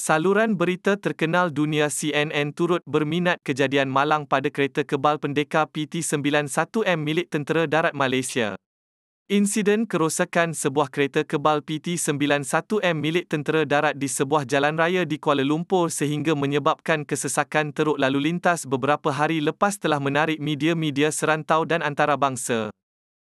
Saluran berita terkenal dunia CNN turut berminat kejadian malang pada kereta kebal pendekar PT-91M milik Tentera Darat Malaysia. Insiden kerosakan sebuah kereta kebal PT-91M milik Tentera Darat di sebuah jalan raya di Kuala Lumpur sehingga menyebabkan kesesakan teruk lalu lintas beberapa hari lepas telah menarik media-media serantau dan antarabangsa.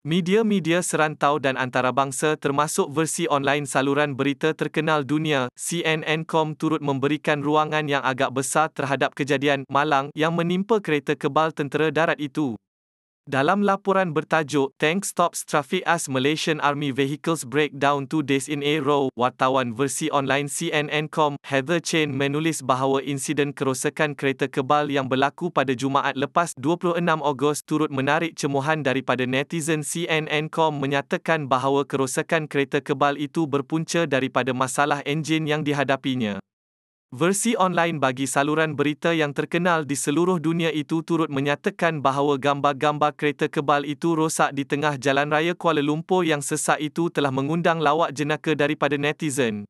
Media-media serantau dan antarabangsa termasuk versi online saluran berita terkenal dunia, CNN.com turut memberikan ruangan yang agak besar terhadap kejadian malang yang menimpa kereta kebal tentera darat itu. Dalam laporan bertajuk Tank Stops Traffic as Malaysian Army Vehicles Break Down Two Days in a Row, wartawan versi online CNN.com, Heather Chen menulis bahawa insiden kerosakan kereta kebal yang berlaku pada Jumaat lepas 26 Ogos turut menarik cemuhan daripada netizen CNN.com menyatakan bahawa kerosakan kereta kebal itu berpunca daripada masalah enjin yang dihadapinya. Versi online bagi saluran berita yang terkenal di seluruh dunia itu turut menyatakan bahawa gambar-gambar kereta kebal itu rosak di tengah jalan raya Kuala Lumpur yang sesak itu telah mengundang lawak jenaka daripada netizen.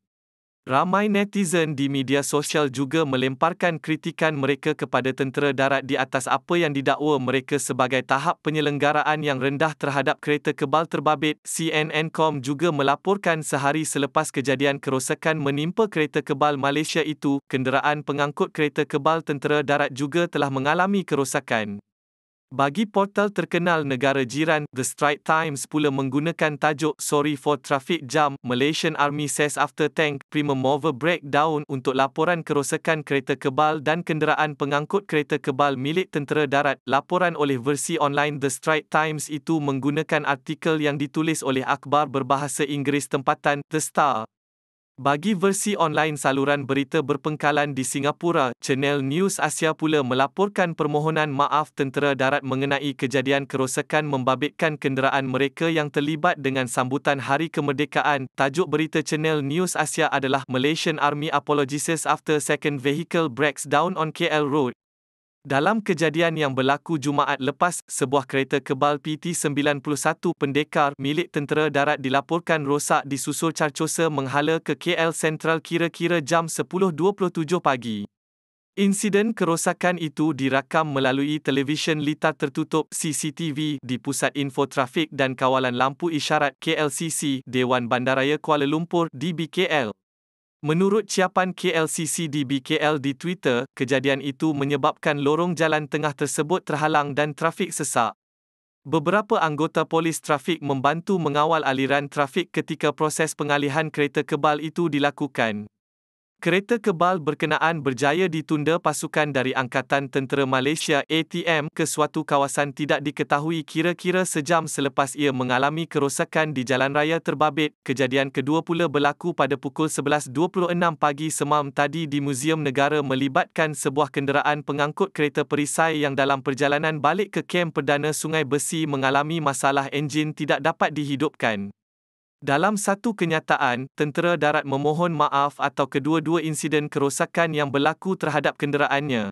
Ramai netizen di media sosial juga melemparkan kritikan mereka kepada tentera darat di atas apa yang didakwa mereka sebagai tahap penyelenggaraan yang rendah terhadap kereta kebal terbabit. CNN.com juga melaporkan sehari selepas kejadian kerosakan menimpa kereta kebal Malaysia itu, kenderaan pengangkut kereta kebal tentera darat juga telah mengalami kerosakan. Bagi portal terkenal negara jiran, The Straits Times pula menggunakan tajuk Sorry for Traffic Jam, Malaysian Army Says After Tank, Prima Mover Breakdown untuk laporan kerosakan kereta kebal dan kenderaan pengangkut kereta kebal milik tentera darat. Laporan oleh versi online The Straits Times itu menggunakan artikel yang ditulis oleh akhbar berbahasa Inggeris tempatan, The Star. Bagi versi online saluran berita berpengkalan di Singapura, Channel News Asia pula melaporkan permohonan maaf tentera darat mengenai kejadian kerosakan membabitkan kenderaan mereka yang terlibat dengan sambutan Hari Kemerdekaan. Tajuk berita Channel News Asia adalah Malaysian Army apologises After Second Vehicle Breaks Down on KL Road. Dalam kejadian yang berlaku Jumaat lepas, sebuah kereta kebal PT-91 pendekar milik tentera darat dilaporkan rosak di susur carcosa menghala ke KL Central kira-kira jam 10.27 pagi. Insiden kerosakan itu dirakam melalui televisyen litar tertutup CCTV di Pusat Info Trafik dan Kawalan Lampu Isyarat KLCC Dewan Bandaraya Kuala Lumpur DBKL. Menurut ciapan KLCCDBKL di Twitter, kejadian itu menyebabkan lorong jalan tengah tersebut terhalang dan trafik sesak. Beberapa anggota polis trafik membantu mengawal aliran trafik ketika proses pengalihan kereta kebal itu dilakukan. Kereta kebal berkenaan berjaya ditunda pasukan dari Angkatan Tentera Malaysia ATM ke suatu kawasan tidak diketahui kira-kira sejam selepas ia mengalami kerosakan di Jalan Raya Terbabit. Kejadian kedua pula berlaku pada pukul 11.26 pagi semalam tadi di Museum Negara melibatkan sebuah kenderaan pengangkut kereta perisai yang dalam perjalanan balik ke kem Perdana Sungai Besi mengalami masalah enjin tidak dapat dihidupkan. Dalam satu kenyataan, tentera darat memohon maaf atau kedua-dua insiden kerosakan yang berlaku terhadap kenderaannya.